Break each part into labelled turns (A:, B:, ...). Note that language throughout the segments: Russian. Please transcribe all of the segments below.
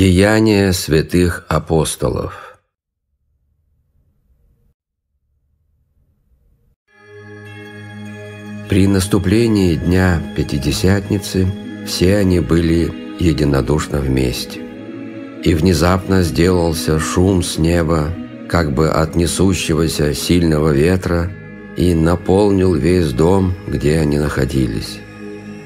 A: Деяния святых апостолов При наступлении Дня Пятидесятницы все они были единодушно вместе. И внезапно сделался шум с неба, как бы от несущегося сильного ветра, и наполнил весь дом, где они находились.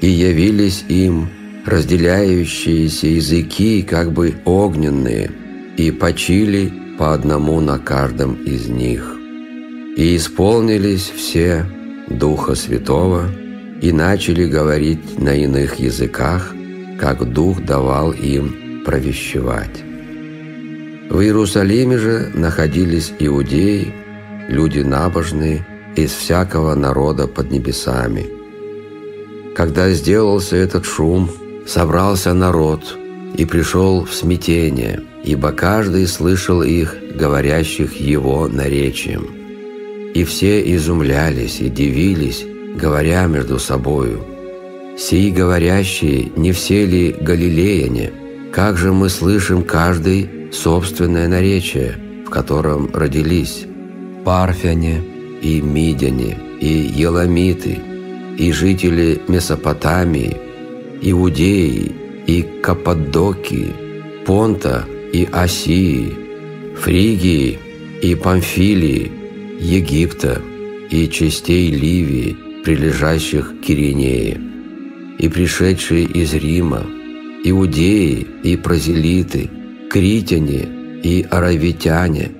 A: И явились им – разделяющиеся языки, как бы огненные, и почили по одному на каждом из них. И исполнились все Духа Святого и начали говорить на иных языках, как Дух давал им провещевать. В Иерусалиме же находились иудеи, люди набожные, из всякого народа под небесами. Когда сделался этот шум – собрался народ и пришел в смятение, ибо каждый слышал их, говорящих его наречием. И все изумлялись и дивились, говоря между собою, «Сии говорящие, не все ли галилеяне? Как же мы слышим каждый собственное наречие, в котором родились парфяне и мидяне, и еламиты, и жители Месопотамии, Иудеи и Каппадокии, Понта и Осии, Фригии и Памфилии, Египта и частей Ливии, прилежащих к Киринее, и пришедшие из Рима, иудеи и прозелиты, критяне и аравитяне,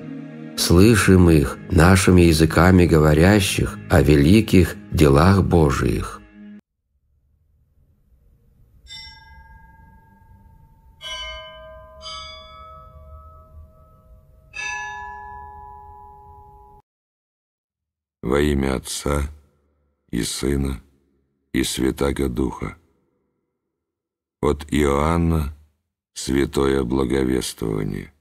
A: слышим их нашими языками говорящих о великих делах Божиих.
B: во имя Отца и Сына и Святаго Духа. От Иоанна
A: Святое Благовествование.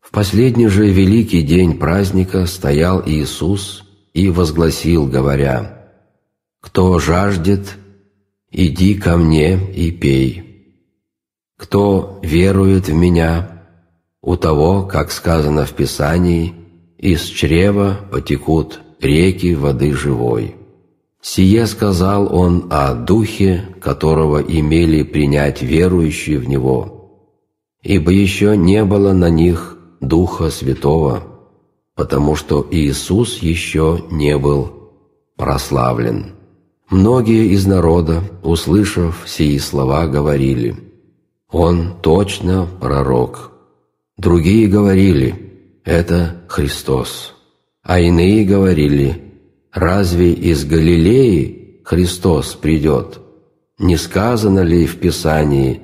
A: В последний же великий день праздника стоял Иисус и возгласил, говоря, «Кто жаждет, иди ко мне и пей. Кто верует в Меня, у того, как сказано в Писании, «Из чрева потекут реки воды живой». Сие сказал он о Духе, которого имели принять верующие в Него, ибо еще не было на них Духа Святого, потому что Иисус еще не был прославлен. Многие из народа, услышав сии слова, говорили, «Он точно пророк». Другие говорили «Это Христос», а иные говорили «Разве из Галилеи Христос придет? Не сказано ли в Писании,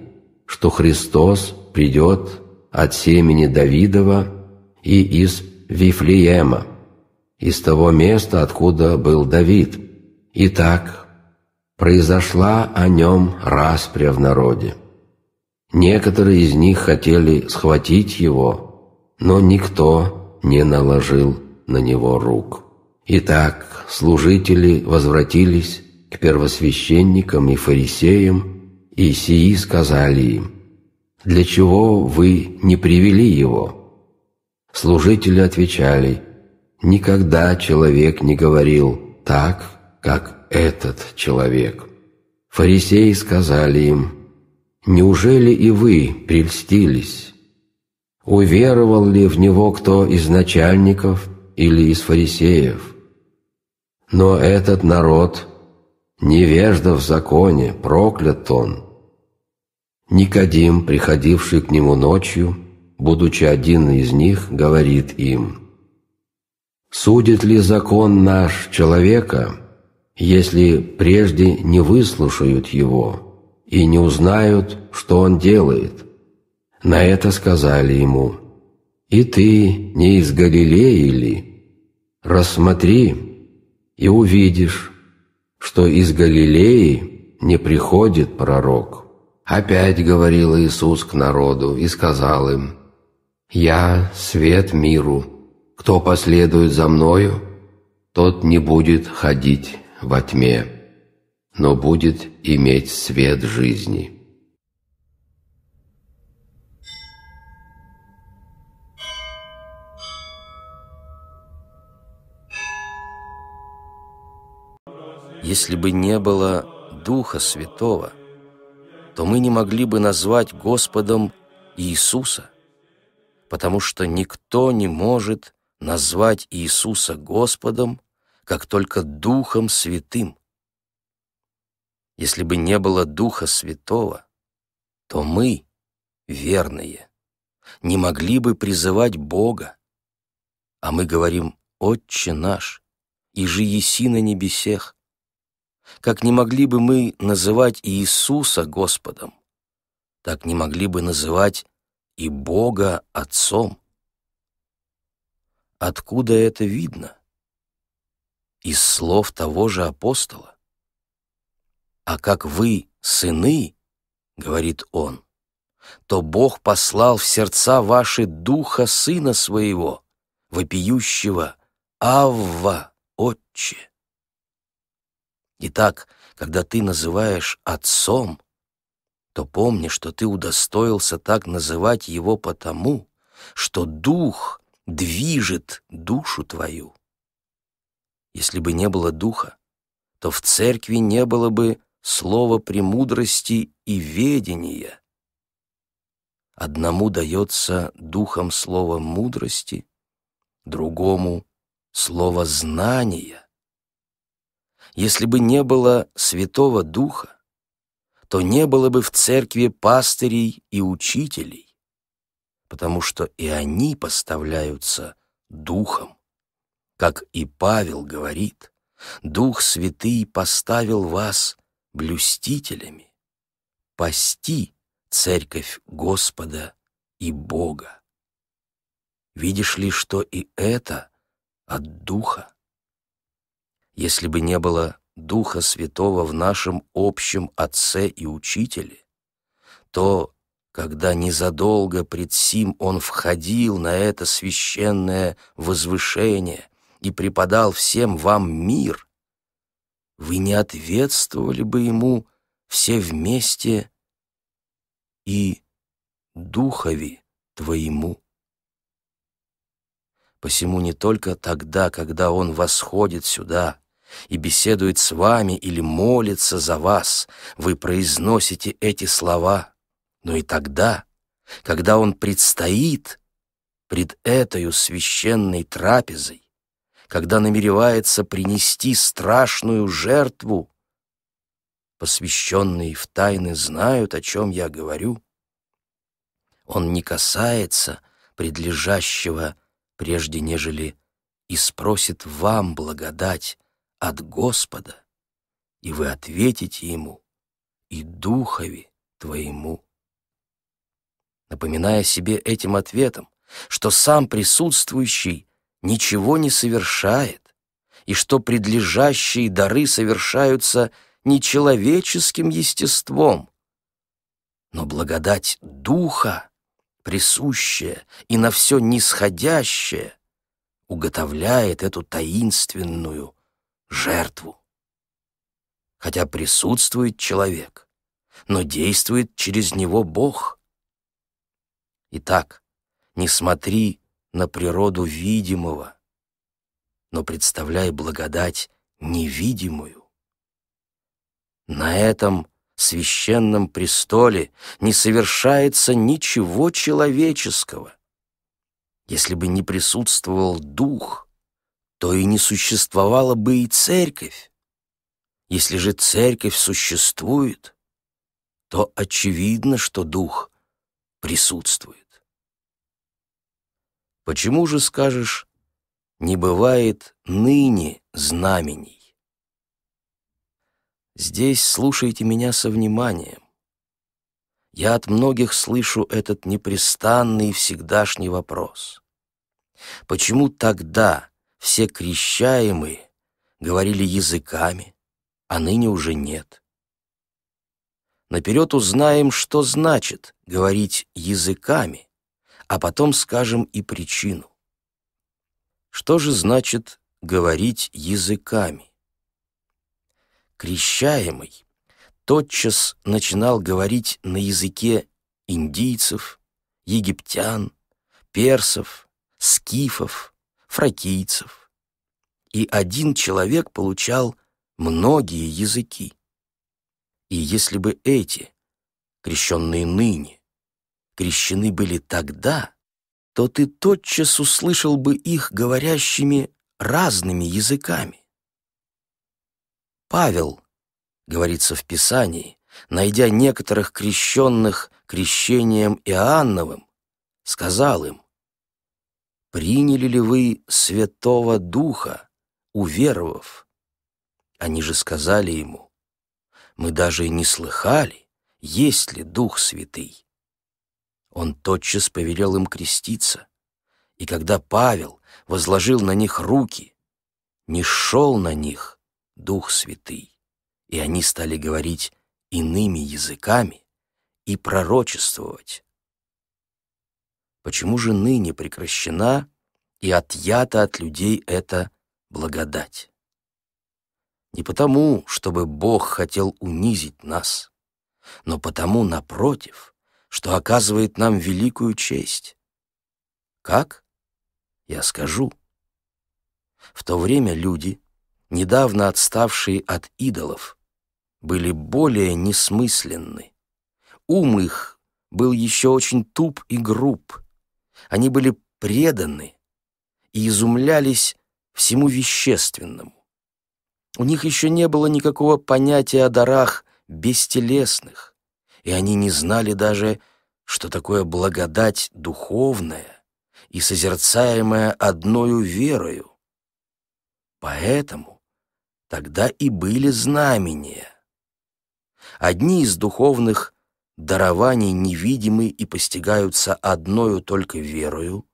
A: что Христос придет от семени Давидова и из Вифлеема, из того места, откуда был Давид? Итак, произошла о нем распря в народе». Некоторые из них хотели схватить его, но никто не наложил на него рук. Итак, служители возвратились к первосвященникам и фарисеям, и сии сказали им, «Для чего вы не привели его?» Служители отвечали, «Никогда человек не говорил так, как этот человек». Фарисеи сказали им, Неужели и вы прельстились? Уверовал ли в него кто из начальников или из фарисеев? Но этот народ, невежда в законе, проклят он. Никодим, приходивший к нему ночью, будучи один из них, говорит им, «Судит ли закон наш человека, если прежде не выслушают его?» и не узнают, что он делает». На это сказали ему, «И ты не из Галилеи ли? Рассмотри и увидишь, что из Галилеи не приходит пророк». Опять говорил Иисус к народу и сказал им, «Я – свет миру. Кто последует за Мною, тот не будет ходить во тьме» но будет иметь свет жизни.
C: Если бы не было Духа Святого, то мы не могли бы назвать Господом Иисуса, потому что никто не может назвать Иисуса Господом, как только Духом Святым – если бы не было Духа Святого, то мы, верные, не могли бы призывать Бога. А мы говорим «Отче наш», и же еси на небесех. Как не могли бы мы называть Иисуса Господом, так не могли бы называть и Бога Отцом. Откуда это видно? Из слов того же апостола а как вы сыны, — говорит он, — то Бог послал в сердца ваши духа сына своего, вопиющего «Авва, отче». Итак, когда ты называешь отцом, то помни, что ты удостоился так называть его потому, что дух движет душу твою. Если бы не было духа, то в церкви не было бы слово премудрости и ведения. Одному дается духом слово мудрости, другому — слово знания. Если бы не было Святого Духа, то не было бы в церкви пастырей и учителей, потому что и они поставляются Духом. Как и Павел говорит, Дух Святый поставил вас блюстителями, пасти церковь Господа и Бога. Видишь ли, что и это от Духа? Если бы не было Духа Святого в нашем общем Отце и Учителе, то, когда незадолго пред сим Он входил на это священное возвышение и преподал всем вам мир, вы не ответствовали бы ему все вместе и духови твоему. Посему не только тогда, когда он восходит сюда и беседует с вами или молится за вас, вы произносите эти слова, но и тогда, когда он предстоит пред этой священной трапезой, когда намеревается принести страшную жертву. Посвященные в тайны знают, о чем я говорю. Он не касается предлежащего, прежде нежели и спросит вам благодать от Господа, и вы ответите ему и духови твоему. Напоминая себе этим ответом, что сам присутствующий ничего не совершает, и что предлежащие дары совершаются не человеческим естеством, но благодать Духа, присущая и на все нисходящая, уготовляет эту таинственную жертву. Хотя присутствует человек, но действует через него Бог. Итак, не смотри на природу видимого, но представляй благодать невидимую. На этом священном престоле не совершается ничего человеческого. Если бы не присутствовал Дух, то и не существовала бы и Церковь. Если же Церковь существует, то очевидно, что Дух присутствует. Почему же, скажешь, не бывает ныне знамений? Здесь слушайте меня со вниманием. Я от многих слышу этот непрестанный всегдашний вопрос. Почему тогда все крещаемые говорили языками, а ныне уже нет? Наперед узнаем, что значит говорить языками, а потом скажем и причину. Что же значит говорить языками? Крещаемый тотчас начинал говорить на языке индийцев, египтян, персов, скифов, фракийцев. И один человек получал многие языки. И если бы эти, крещенные ныне, крещены были тогда, то ты тотчас услышал бы их говорящими разными языками. Павел, говорится в Писании, найдя некоторых крещенных крещением Иоанновым, сказал им, «Приняли ли вы Святого Духа, уверовав?» Они же сказали ему, «Мы даже и не слыхали, есть ли Дух Святый» он тотчас повелел им креститься. И когда Павел возложил на них руки, не шел на них Дух Святый, и они стали говорить иными языками и пророчествовать. Почему же ныне прекращена и отъята от людей эта благодать? Не потому, чтобы Бог хотел унизить нас, но потому, напротив — что оказывает нам великую честь. Как? Я скажу. В то время люди, недавно отставшие от идолов, были более несмысленны. Ум их был еще очень туп и груб. Они были преданы и изумлялись всему вещественному. У них еще не было никакого понятия о дарах бестелесных и они не знали даже, что такое благодать духовная и созерцаемая одною верою. Поэтому тогда и были знамения. Одни из духовных дарований невидимы и постигаются одною только верою,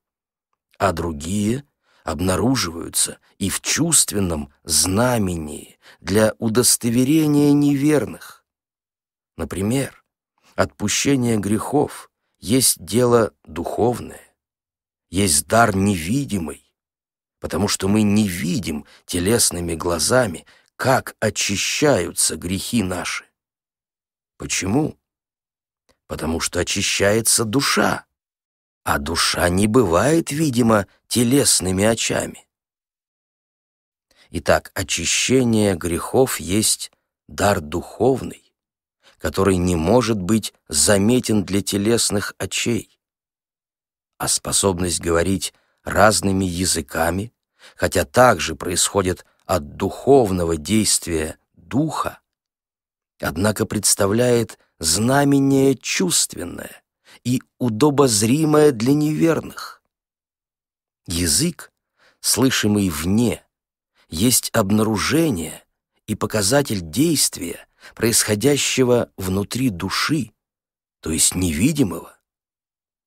C: а другие обнаруживаются и в чувственном знамении для удостоверения неверных. Например, Отпущение грехов есть дело духовное, есть дар невидимый, потому что мы не видим телесными глазами, как очищаются грехи наши. Почему? Потому что очищается душа, а душа не бывает, видимо, телесными очами. Итак, очищение грехов есть дар духовный, который не может быть заметен для телесных очей. А способность говорить разными языками, хотя также происходит от духовного действия духа, однако представляет знамение чувственное и удобозримое для неверных. Язык, слышимый вне, есть обнаружение и показатель действия, происходящего внутри души, то есть невидимого.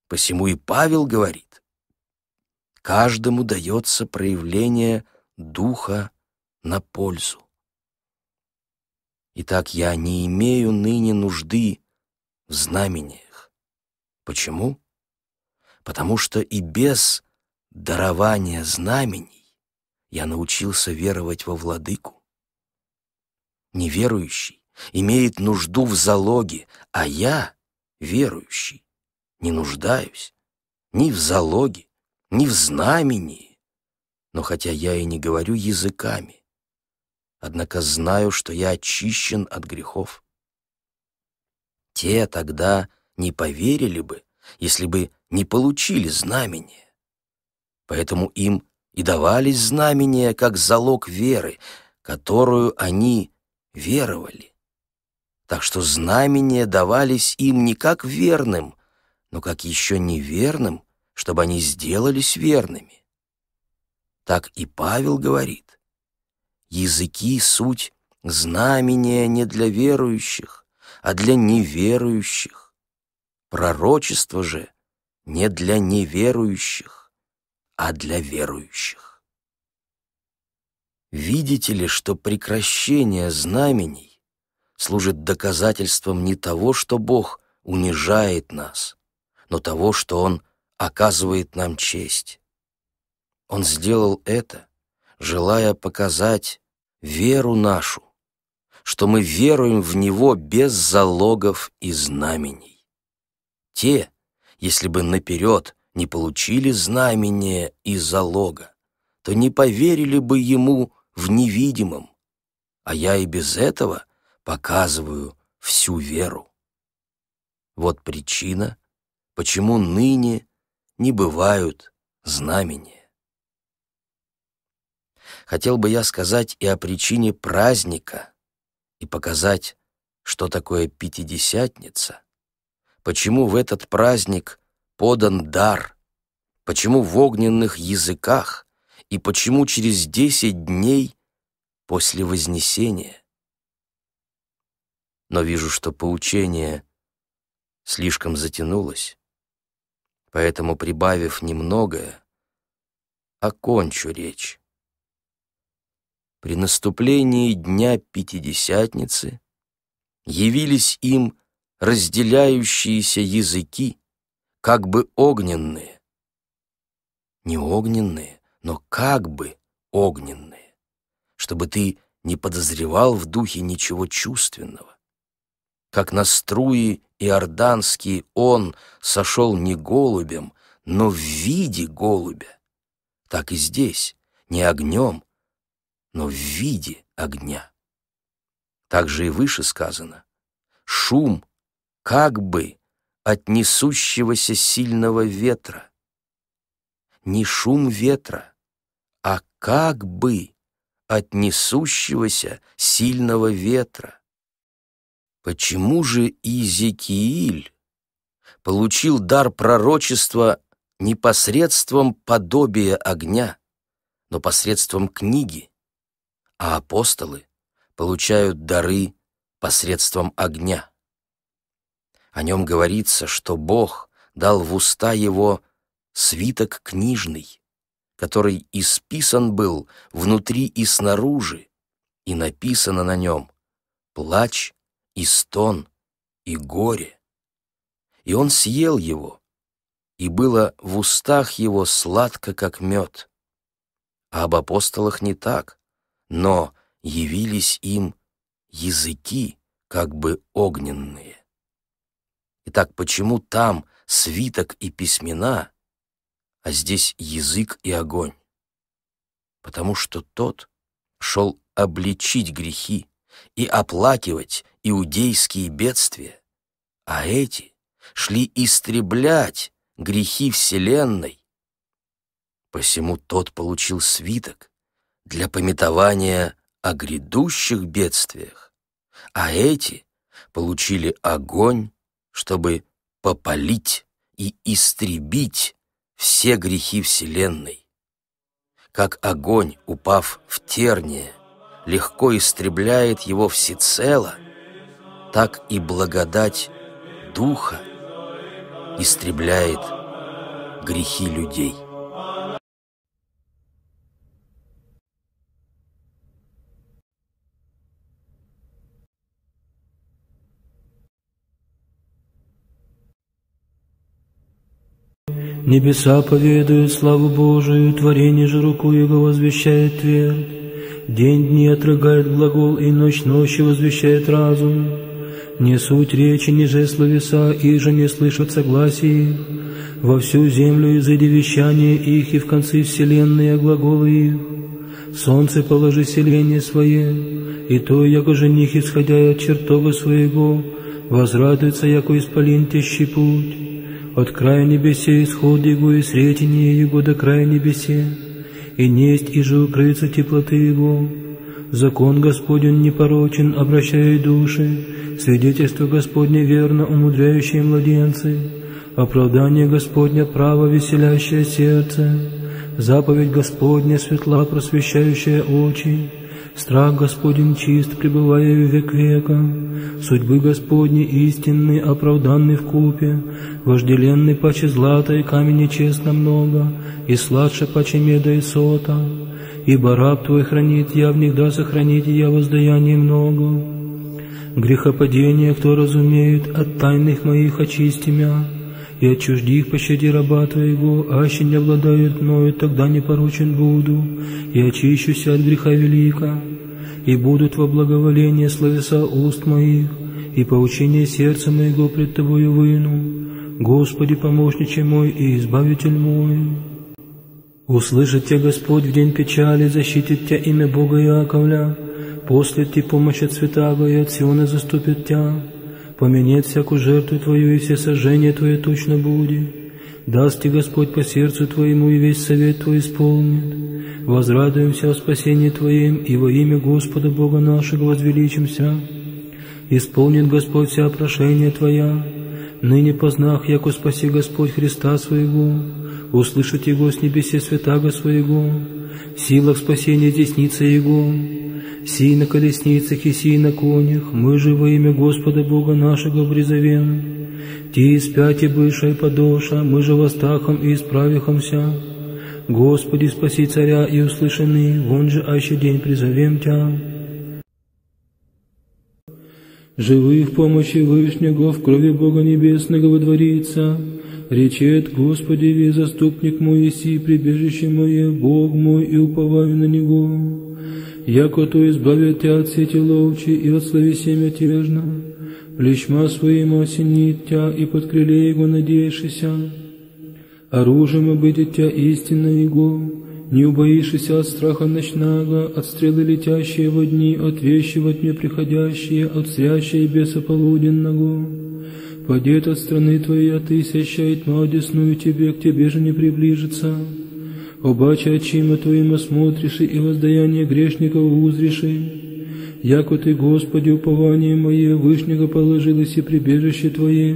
C: Посему и Павел говорит, каждому дается проявление духа на пользу. Итак, я не имею ныне нужды в знамениях. Почему? Потому что и без дарования знамений я научился веровать во Владыку. Неверующий имеет нужду в залоге, а я, верующий, не нуждаюсь ни в залоге, ни в знамении. Но хотя я и не говорю языками, однако знаю, что я очищен от грехов. Те тогда не поверили бы, если бы не получили знамение. Поэтому им и давались знамения как залог веры, которую они веровали так что знамения давались им не как верным, но как еще неверным, чтобы они сделались верными. Так и Павел говорит. Языки — суть знамения не для верующих, а для неверующих. Пророчество же не для неверующих, а для верующих. Видите ли, что прекращение знамений служит доказательством не того, что Бог унижает нас, но того, что Он оказывает нам честь. Он сделал это, желая показать веру нашу, что мы веруем в Него без залогов и знамений. Те, если бы наперед не получили знамения и залога, то не поверили бы Ему в невидимом, а я и без этого — показываю всю веру. Вот причина, почему ныне не бывают знамения. Хотел бы я сказать и о причине праздника, и показать, что такое Пятидесятница, почему в этот праздник подан дар, почему в огненных языках и почему через десять дней после Вознесения но вижу, что поучение слишком затянулось, поэтому, прибавив немногое, окончу речь. При наступлении Дня Пятидесятницы явились им разделяющиеся языки, как бы огненные. Не огненные, но как бы огненные, чтобы ты не подозревал в духе ничего чувственного как на струи иорданские он сошел не голубем, но в виде голубя. Так и здесь, не огнем, но в виде огня. Так же и выше сказано. Шум, как бы, от несущегося сильного ветра. Не шум ветра, а как бы от несущегося сильного ветра. Почему же Изикииль получил дар пророчества не посредством подобия огня, но посредством книги, а апостолы получают дары посредством огня? О нем говорится, что Бог дал в уста его свиток книжный, который исписан был внутри и снаружи, и написано на нем «Плач и стон, и горе. И он съел его, и было в устах его сладко, как мед. А об апостолах не так, но явились им языки, как бы огненные. Итак, почему там свиток и письмена, а здесь язык и огонь? Потому что тот шел обличить грехи, и оплакивать иудейские бедствия, а эти шли истреблять грехи вселенной. Посему тот получил свиток для пометования о грядущих бедствиях, а эти получили огонь, чтобы попалить и истребить все грехи вселенной. Как огонь, упав в терние, легко истребляет его всецело, так и благодать Духа истребляет
D: грехи людей.
E: Небеса поведают славу Божию, творение же руку Его возвещает твердь. День дни отрыгает глагол, и ночь ночи возвещает разум. Не суть речи, не жеслы веса, и же не слышат согласии. Во всю землю изыди вещание их, и в конце вселенной глаголы их. Солнце положи селение свое, и то, яко жених, исходя от чертога своего, возрадуется, яко исполин тещи путь. От края небесе исходи его, и сретение его до края небесе и несть и же укрыться теплоты Его. Закон Господень непорочен, обращая души, свидетельство Господне верно, умудряющие младенцы, оправдание Господня право, веселящее сердце, заповедь Господня светла, просвещающая очи, Страх Господень чист, пребывая век века, Судьбы Господни истинный, оправданный в купе, Вожделенный паче злата и камени честно много, И сладше паче меда и сота. Ибо раб Твой хранит я, в них да сохранит я воздаяние много. Грехопадение, кто разумеет, от тайных моих очисти мя, и отчужди их, пощади раба Твоего, аще не обладают мною, тогда не поручен буду, и очищуся от греха велика, и будут во благоволение словеса уст моих, и поучение сердца моего пред Тобою выну. Господи, помощниче мой и избавитель мой. Услышит тебя Господь в день печали, защитит тебя имя Бога Яковля, после ты помощи от святаго и от Сиона заступит тебя поменет всякую жертву Твою и все сожжения Твое точно будет. Даст Ти Господь по сердцу Твоему и весь совет Твой исполнит. Возрадуемся о спасении Твоем и во имя Господа Бога нашего возвеличимся. Исполнит Господь вся прошение Твоя. Ныне познах, яко спаси Господь Христа Своего, услышите Его с небесе святаго Своего, в силах спасения десницы Его, сей на колесницах и сей на конях, мы же во имя Господа Бога нашего призовем. Ти спяти бывшая подоша, мы же во страхом и исправихомся. Господи, спаси царя и услышаны, вон же аще день призовем Тя. Живы в помощи Вышнего, в крови Бога Небесного во водворится, речет Господи, ве заступник мой, и си прибежище мое, Бог мой, и уповаю на Него яко то избавя тя от сети ловчи и от слови семя тяжна, плечма своим осенит тя и под крыле его надеешься, оружием обыдет тя истинно его, не убоишься от страха ночного, от стрелы летящие во дни, от вещи во тьме приходящие, от зрящие беса полуденного. Падет от страны твоей, а ты сещает тьма, одесную тебе, к тебе же не приближится. Обаче очима Твоим смотришь и воздаяние грешников узриши, яко Ты, Господи, упование мое, Вышнего положилось и прибежище Твое,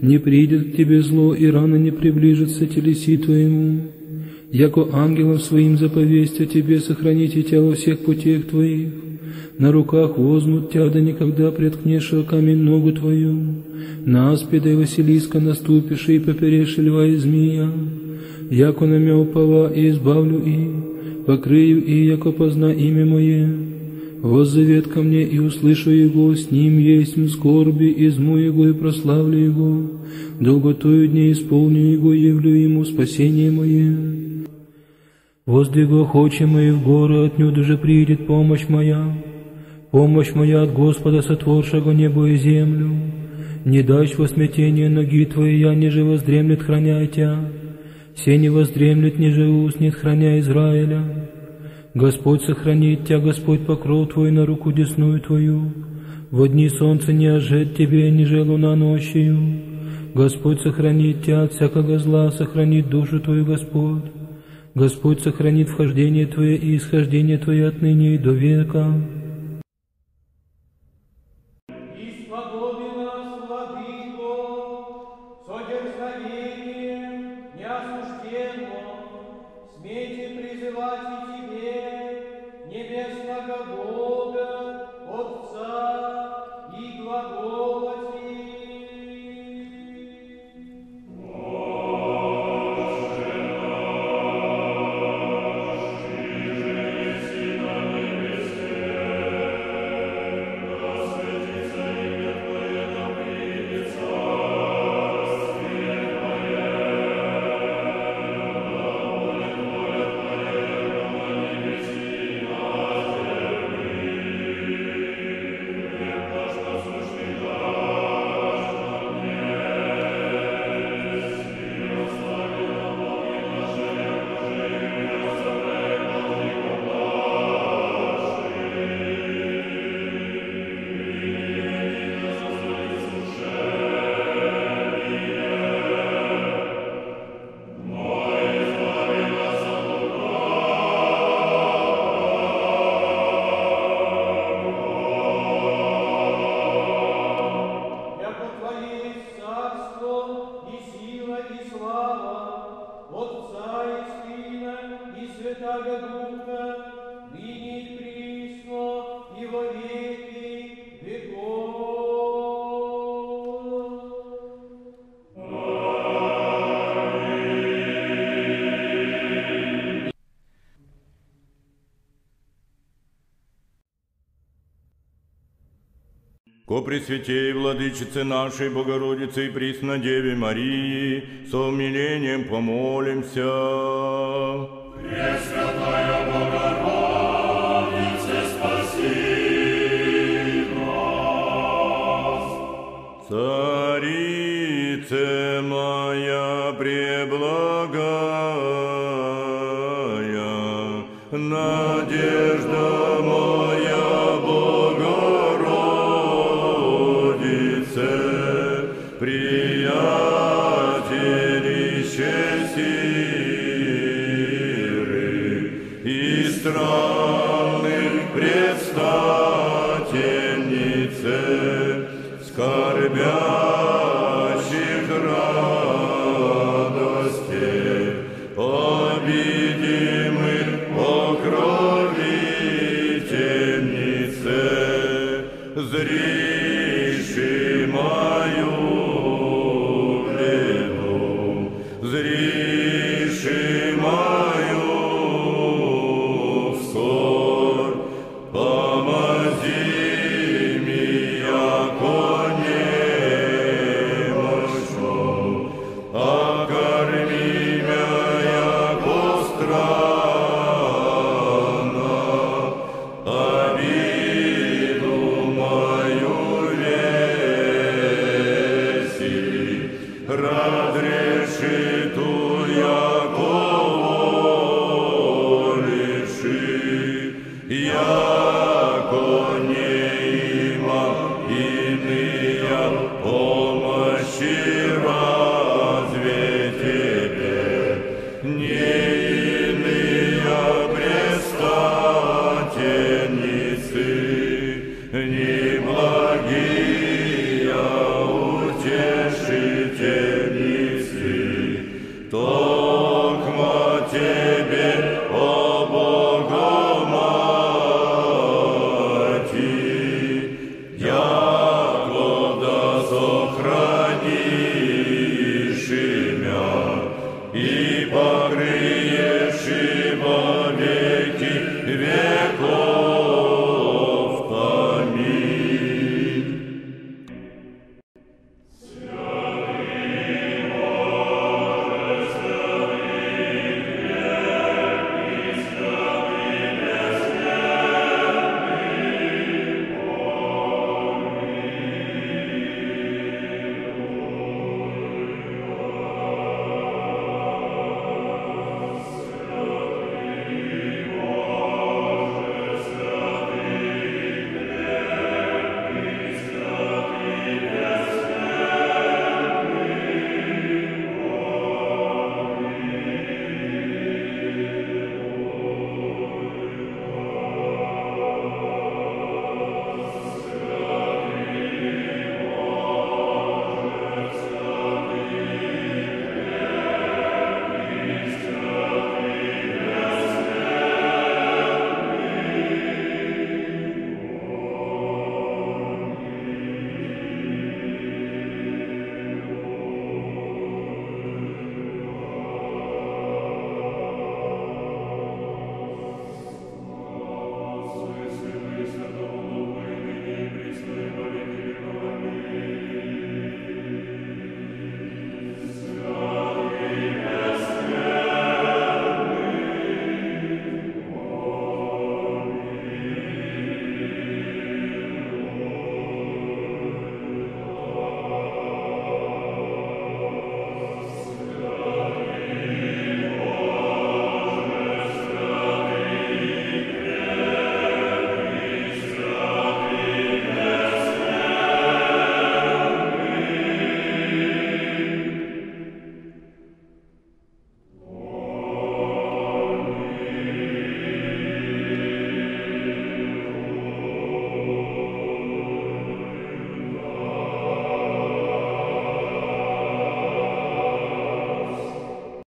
E: не придет к Тебе зло и рано не приближится телеси Твоему, яко ангелам Своим о Тебе сохраните Тебя во всех путях Твоих, на руках возмут Тебя, да никогда преткнешь камень ногу Твою, на аспида и Василиска наступишь и поперешь льва и змея, яко на мя упова и избавлю и, покрыю и, яко позна имя мое. Воззовет ко мне и услышу его, с ним есть в скорби, изму его и прославлю его. Долготою дней исполню его, явлю ему спасение мое. Воздвигу охочи мои в горы, отнюдь уже придет помощь моя. Помощь моя от Господа, сотворшего небо и землю. Не дашь во смятение ноги твои, я не же воздремлет, храняя тебя все не воздремлет, ниже нет храня Израиля. Господь сохранит тебя, Господь покров твой на руку десную твою. В дни солнце не ожет тебе, ниже луна ночью. Господь сохранит тебя от всякого зла, сохранит душу твою, Господь. Господь сохранит вхождение твое и исхождение твое отныне и до века.
B: Ко Пресвятей Владычице нашей Богородице и Преснодеве Марии, со умилением помолимся. Пресвятая Богородице,
D: спаси нас.
B: Царице моя преблажденная, зря.